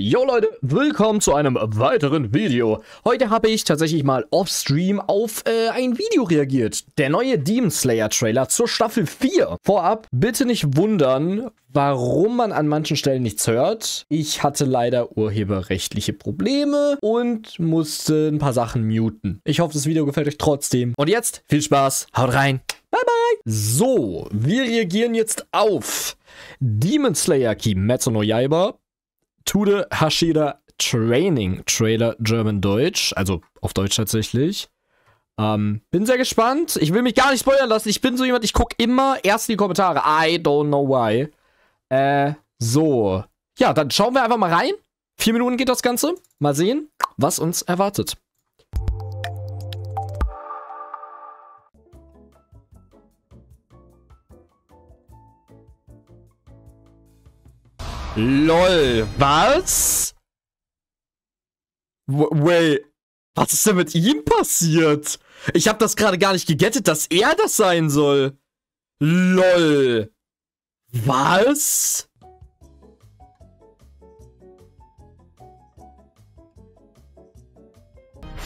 Jo Leute, willkommen zu einem weiteren Video. Heute habe ich tatsächlich mal off-stream auf äh, ein Video reagiert. Der neue Demon Slayer Trailer zur Staffel 4. Vorab, bitte nicht wundern, warum man an manchen Stellen nichts hört. Ich hatte leider urheberrechtliche Probleme und musste ein paar Sachen muten. Ich hoffe, das Video gefällt euch trotzdem. Und jetzt viel Spaß, haut rein, bye bye. So, wir reagieren jetzt auf Demon Slayer Kimetsu no Yaiba Tude Hashida Training Trailer German Deutsch, also auf Deutsch tatsächlich. Ähm, bin sehr gespannt. Ich will mich gar nicht spoilern lassen. Ich bin so jemand, ich gucke immer erst in die Kommentare. I don't know why. Äh, so. Ja, dann schauen wir einfach mal rein. Vier Minuten geht das Ganze. Mal sehen, was uns erwartet. LOL. Was? Wait. Was ist denn mit ihm passiert? Ich hab das gerade gar nicht gegettet, dass er das sein soll. LOL. Was?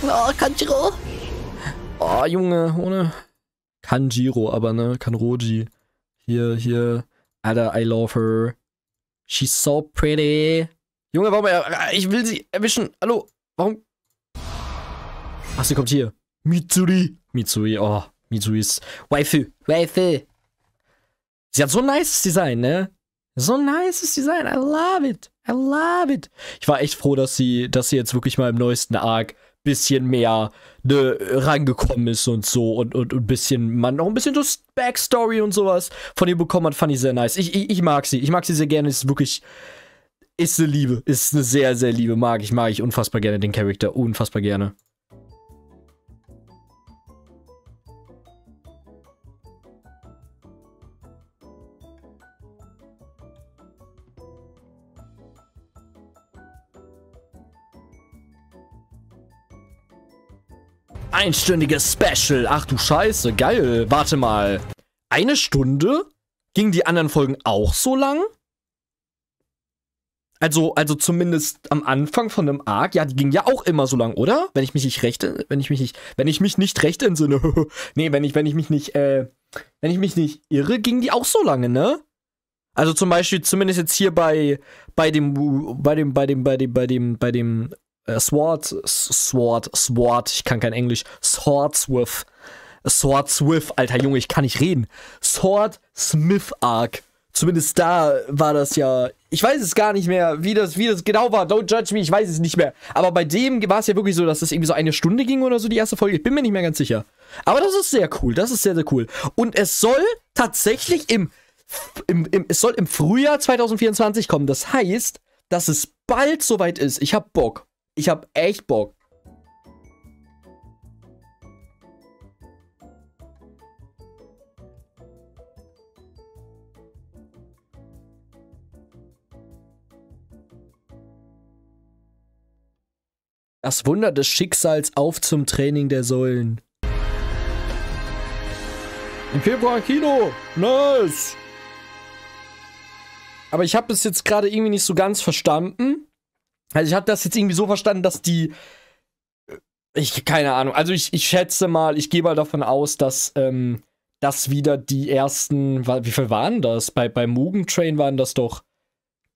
Oh, Kanjiro. Oh, Junge, ohne. Kanjiro, aber ne, Kanroji. Hier, hier. Alter, I love her. She's so pretty. Junge, warum? Er, ich will sie erwischen. Hallo, warum? Ach, sie kommt hier. Mitsuri. Mitsui, oh. Mitsuis. Waifu. Waifu. Sie hat so ein nice Design, ne? So ein nice Design. I love it. I love it. Ich war echt froh, dass sie, dass sie jetzt wirklich mal im neuesten Arc bisschen mehr ne, rangekommen ist und so und, und, und ein bisschen, man, auch ein bisschen so Backstory und sowas von ihr bekommen hat, fand ich sehr nice. Ich, ich, ich mag sie. Ich mag sie sehr gerne. Ist wirklich, ist eine Liebe. Ist eine sehr, sehr Liebe. Mag ich, mag ich unfassbar gerne den Charakter. Unfassbar gerne. einstündiges Special. Ach du Scheiße, geil. Warte mal. Eine Stunde? Gingen die anderen Folgen auch so lang? Also, also zumindest am Anfang von einem Arc, ja, die ging ja auch immer so lang, oder? Wenn ich mich nicht rechte, wenn ich mich nicht, wenn ich mich nicht recht entsinne. nee, wenn ich, wenn ich mich nicht, äh, wenn ich mich nicht irre, gingen die auch so lange, ne? Also zum Beispiel, zumindest jetzt hier bei, bei dem, bei dem, bei dem, bei dem, bei dem, bei dem äh, Sword, Sword, Sword, ich kann kein Englisch, Swordsworth, Swordsworth, alter Junge, ich kann nicht reden, Swordsmith Arc. Zumindest da war das ja, ich weiß es gar nicht mehr, wie das, wie das genau war. Don't judge me, ich weiß es nicht mehr. Aber bei dem war es ja wirklich so, dass es irgendwie so eine Stunde ging oder so, die erste Folge. Ich bin mir nicht mehr ganz sicher. Aber das ist sehr cool, das ist sehr, sehr cool. Und es soll tatsächlich im, im, im es soll im Frühjahr 2024 kommen. Das heißt, dass es bald soweit ist. Ich hab Bock. Ich hab echt Bock. Das Wunder des Schicksals auf zum Training der Säulen. Im Februar Kino. Nice. Aber ich habe es jetzt gerade irgendwie nicht so ganz verstanden. Also ich habe das jetzt irgendwie so verstanden, dass die. Äh, ich, keine Ahnung. Also ich, ich schätze mal, ich gehe mal davon aus, dass ähm, das wieder die ersten. Wie viel waren das? Bei, bei Mugen Train waren das doch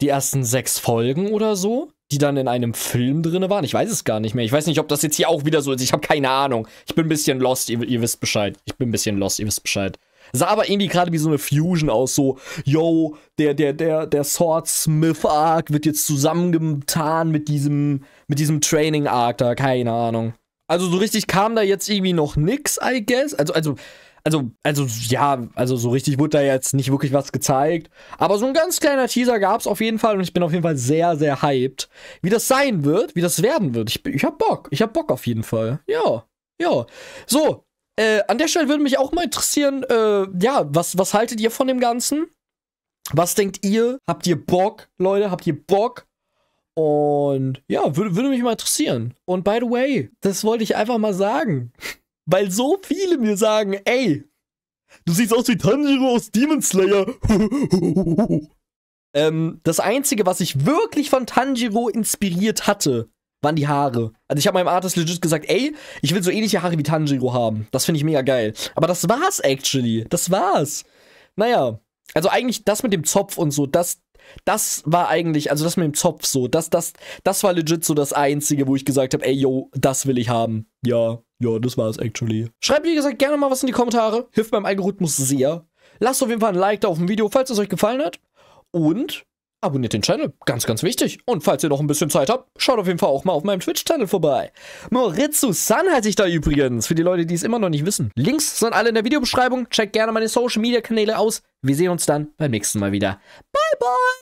die ersten sechs Folgen oder so, die dann in einem Film drin waren. Ich weiß es gar nicht mehr. Ich weiß nicht, ob das jetzt hier auch wieder so ist. Ich habe keine Ahnung. Ich bin ein bisschen lost, ihr, ihr wisst Bescheid. Ich bin ein bisschen lost, ihr wisst Bescheid. Sah aber irgendwie gerade wie so eine Fusion aus, so, yo, der, der, der, der Swordsmith-Arc wird jetzt zusammengetan mit diesem, mit diesem Training-Arc da, keine Ahnung. Also so richtig kam da jetzt irgendwie noch nix, I guess. Also, also, also, also, ja, also so richtig wurde da jetzt nicht wirklich was gezeigt. Aber so ein ganz kleiner Teaser gab's auf jeden Fall und ich bin auf jeden Fall sehr, sehr hyped, wie das sein wird, wie das werden wird. Ich, ich hab Bock, ich hab Bock auf jeden Fall. Ja, ja. So, äh, an der Stelle würde mich auch mal interessieren, äh, ja, was, was haltet ihr von dem Ganzen? Was denkt ihr? Habt ihr Bock, Leute? Habt ihr Bock? Und ja, würde, würde mich mal interessieren. Und by the way, das wollte ich einfach mal sagen. Weil so viele mir sagen, ey, du siehst aus wie Tanjiro aus Demon Slayer. ähm, das Einzige, was ich wirklich von Tanjiro inspiriert hatte, waren die Haare. Also ich habe meinem Artist legit gesagt, ey, ich will so ähnliche Haare wie Tanjiro haben. Das finde ich mega geil. Aber das war's actually. Das war's. Naja, also eigentlich das mit dem Zopf und so, das, das war eigentlich, also das mit dem Zopf so, das, das, das war legit so das Einzige, wo ich gesagt habe, ey, yo, das will ich haben. Ja, ja, das war's actually. Schreibt, wie gesagt, gerne mal was in die Kommentare. Hilft beim Algorithmus sehr. Lasst auf jeden Fall ein Like da auf dem Video, falls es euch gefallen hat. Und abonniert den Channel, ganz, ganz wichtig. Und falls ihr noch ein bisschen Zeit habt, schaut auf jeden Fall auch mal auf meinem Twitch-Channel vorbei. Moritzu San heiße ich da übrigens, für die Leute, die es immer noch nicht wissen. Links sind alle in der Videobeschreibung. Checkt gerne meine Social-Media-Kanäle aus. Wir sehen uns dann beim nächsten Mal wieder. Bye, bye!